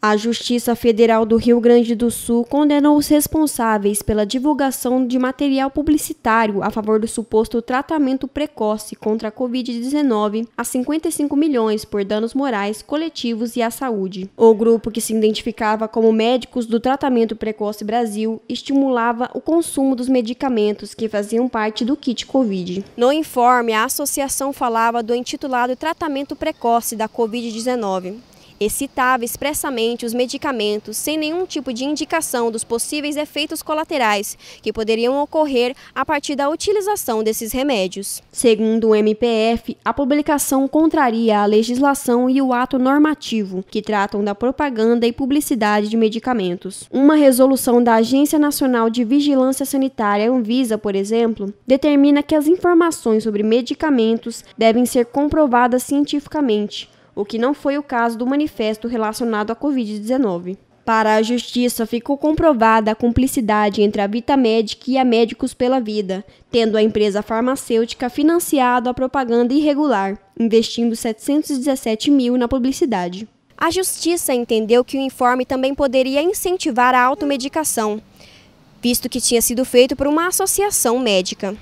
A Justiça Federal do Rio Grande do Sul condenou os responsáveis pela divulgação de material publicitário a favor do suposto tratamento precoce contra a Covid-19 a 55 milhões por danos morais, coletivos e à saúde. O grupo, que se identificava como Médicos do Tratamento Precoce Brasil, estimulava o consumo dos medicamentos que faziam parte do kit Covid. No informe, a associação falava do intitulado Tratamento Precoce da Covid-19 e citava expressamente os medicamentos sem nenhum tipo de indicação dos possíveis efeitos colaterais que poderiam ocorrer a partir da utilização desses remédios. Segundo o MPF, a publicação contraria a legislação e o ato normativo que tratam da propaganda e publicidade de medicamentos. Uma resolução da Agência Nacional de Vigilância Sanitária, Anvisa, por exemplo, determina que as informações sobre medicamentos devem ser comprovadas cientificamente o que não foi o caso do manifesto relacionado à Covid-19. Para a justiça, ficou comprovada a cumplicidade entre a Vitamedic e a Médicos pela Vida, tendo a empresa farmacêutica financiado a propaganda irregular, investindo 717 mil na publicidade. A justiça entendeu que o informe também poderia incentivar a automedicação, visto que tinha sido feito por uma associação médica.